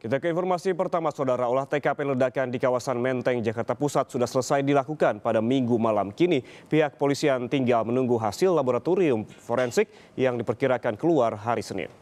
Kita ke informasi pertama, Saudara. Olah TKP ledakan di kawasan Menteng, Jakarta Pusat sudah selesai dilakukan pada minggu malam. Kini pihak polisian tinggal menunggu hasil laboratorium forensik yang diperkirakan keluar hari Senin.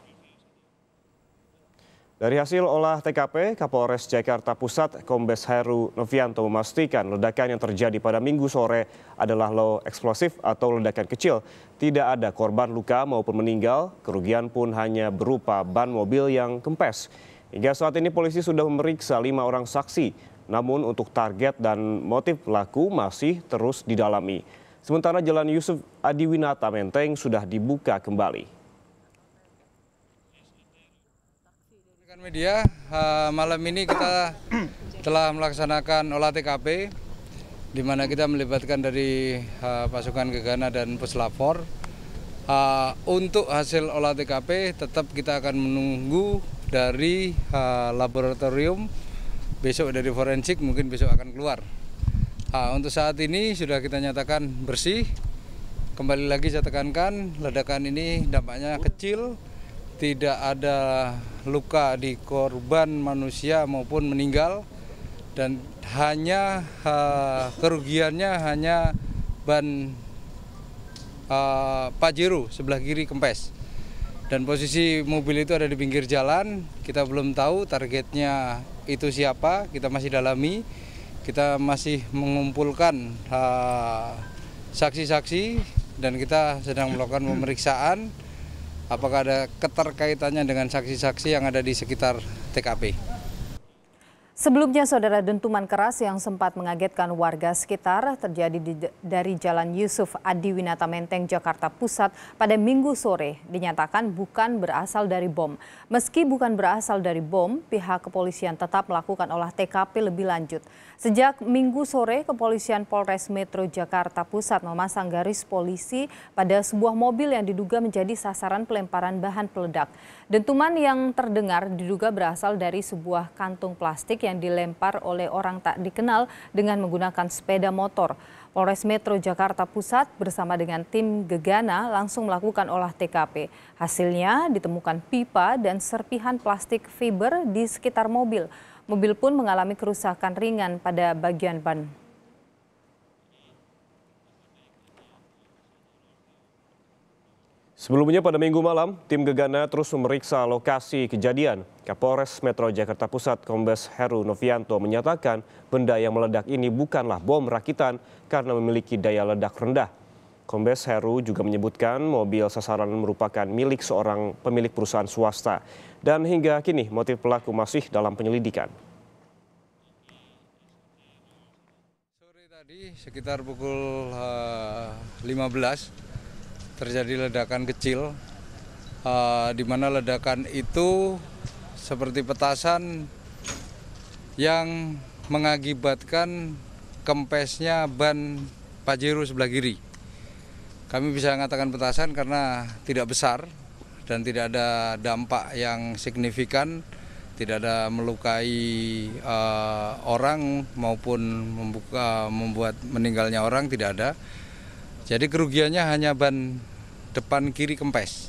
Dari hasil olah TKP, Kapolres Jakarta Pusat Kombes Heru Novianto memastikan ledakan yang terjadi pada minggu sore adalah low eksplosif atau ledakan kecil. Tidak ada korban luka maupun meninggal, kerugian pun hanya berupa ban mobil yang kempes. Hingga saat ini polisi sudah memeriksa lima orang saksi, namun untuk target dan motif pelaku masih terus didalami. Sementara Jalan Yusuf Adiwinata Menteng sudah dibuka kembali. Rekan media, malam ini kita telah melaksanakan olah TKP di mana kita melibatkan dari pasukan Gegana dan Puslapor. untuk hasil olah TKP tetap kita akan menunggu dari uh, laboratorium besok dari forensik mungkin besok akan keluar. uh, untuk saat ini sudah kita nyatakan bersih. Kembali lagi saya tekankan ledakan ini dampaknya kecil, tidak ada luka di korban manusia maupun meninggal dan hanya uh, kerugiannya hanya ban uh, eh, Pajero sebelah kiri kempes. Dan posisi mobil itu ada di pinggir jalan, kita belum tahu targetnya itu siapa, kita masih dalami, kita masih mengumpulkan saksi-saksi dan kita sedang melakukan pemeriksaan apakah ada keterkaitannya dengan saksi-saksi yang ada di sekitar TKP. Sebelumnya, saudara dentuman keras yang sempat mengagetkan warga sekitar terjadi di, dari Jalan Yusuf Adi Winata Menteng, Jakarta Pusat pada minggu sore dinyatakan bukan berasal dari bom. Meski bukan berasal dari bom, pihak kepolisian tetap melakukan olah TKP lebih lanjut. Sejak minggu sore, kepolisian Polres Metro Jakarta Pusat memasang garis polisi pada sebuah mobil yang diduga menjadi sasaran pelemparan bahan peledak. Dentuman yang terdengar diduga berasal dari sebuah kantung plastik yang dilempar oleh orang tak dikenal dengan menggunakan sepeda motor. Polres Metro Jakarta Pusat bersama dengan tim Gegana langsung melakukan olah TKP. Hasilnya ditemukan pipa dan serpihan plastik fiber di sekitar mobil. Mobil pun mengalami kerusakan ringan pada bagian ban. Sebelumnya pada minggu malam, tim Gegana terus memeriksa lokasi kejadian. Kapolres Metro Jakarta Pusat Kombes Heru Novianto menyatakan benda yang meledak ini bukanlah bom rakitan karena memiliki daya ledak rendah. Kombes Heru juga menyebutkan mobil sasaran merupakan milik seorang pemilik perusahaan swasta. Dan hingga kini motif pelaku masih dalam penyelidikan. Sore tadi sekitar pukul 15 eh, terjadi ledakan kecil, uh, di mana ledakan itu seperti petasan yang mengakibatkan kempesnya ban Pajero sebelah kiri. Kami bisa mengatakan petasan karena tidak besar dan tidak ada dampak yang signifikan, tidak ada melukai uh, orang maupun membuka membuat meninggalnya orang tidak ada. Jadi kerugiannya hanya ban depan kiri kempes.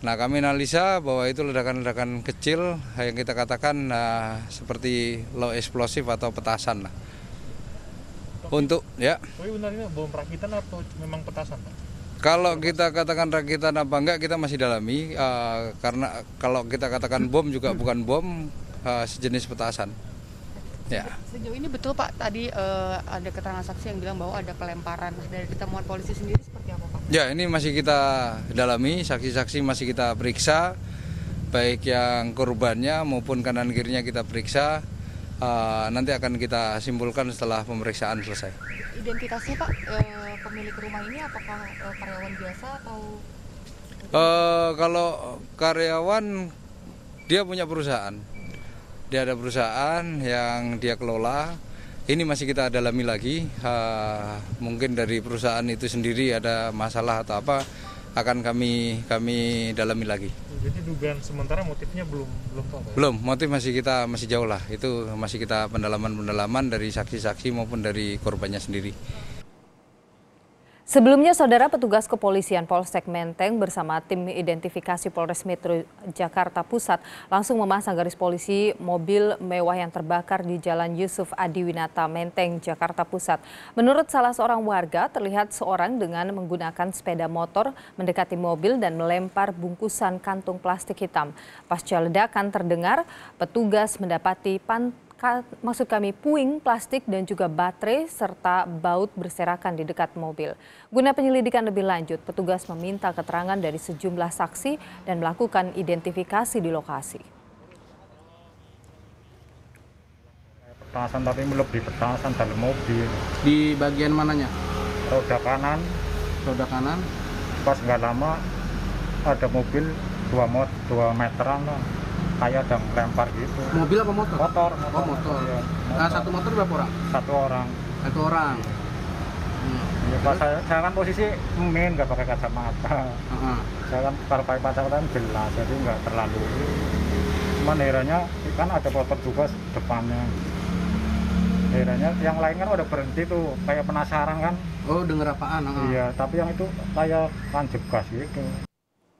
Nah kami analisa bahwa itu ledakan-ledakan kecil yang kita katakan nah, seperti low explosive atau petasan lah. Untuk ya. Tapi benar ini bom rakitan atau memang petasan Kalau kita katakan rakitan apa enggak kita masih dalami uh, karena kalau kita katakan bom juga bukan bom uh, sejenis petasan. Ya. Sejauh ini betul Pak tadi uh, ada keterangan saksi yang bilang bahwa ada pelemparan dari ketemuan polisi sendiri seperti apa Pak? Ya ini masih kita dalami, saksi-saksi masih kita periksa, baik yang korbannya maupun kanan kirinya kita periksa. Uh, nanti akan kita simpulkan setelah pemeriksaan selesai. Identitasnya Pak, uh, pemilik rumah ini apakah uh, karyawan biasa atau? Uh, kalau karyawan dia punya perusahaan dia ada perusahaan yang dia kelola. Ini masih kita dalami lagi. Ha, mungkin dari perusahaan itu sendiri ada masalah atau apa akan kami kami dalami lagi. Jadi dugaan sementara motifnya belum belum tahu. Ya? Belum, motif masih kita masih jauh lah. Itu masih kita pendalaman-pendalaman dari saksi-saksi maupun dari korbannya sendiri. Sebelumnya, saudara petugas kepolisian Polsek Menteng bersama tim identifikasi Polres Metro Jakarta Pusat langsung memasang garis polisi mobil mewah yang terbakar di Jalan Yusuf Adiwinata Menteng, Jakarta Pusat. Menurut salah seorang warga, terlihat seorang dengan menggunakan sepeda motor mendekati mobil dan melempar bungkusan kantung plastik hitam. Pasca ledakan terdengar, petugas mendapati pantai maksud kami puing, plastik dan juga baterai serta baut berserakan di dekat mobil. Guna penyelidikan lebih lanjut, petugas meminta keterangan dari sejumlah saksi dan melakukan identifikasi di lokasi. Petasan tapi lebih petasan dalam mobil. Di bagian mananya? Roda kanan. Roda kanan. Pas nggak lama ada mobil dua mot dua meteran lah kayak ada lempar gitu mobil apa motor motor motor, oh, motor. Ya, motor. Iya, nah, satu motor berapa orang satu orang satu orang hmm. Ya, pas saya, saya kan posisi main nggak pakai kacamata. Uh -huh. Saya kan kalau pakai kacamata kan jelas, jadi nggak terlalu. Cuman heranya kan ada motor juga depannya. Daerahnya yang lain kan udah berhenti tuh, kayak penasaran kan. Oh denger apaan? Uh Iya, tapi yang itu kayak kan gas gitu.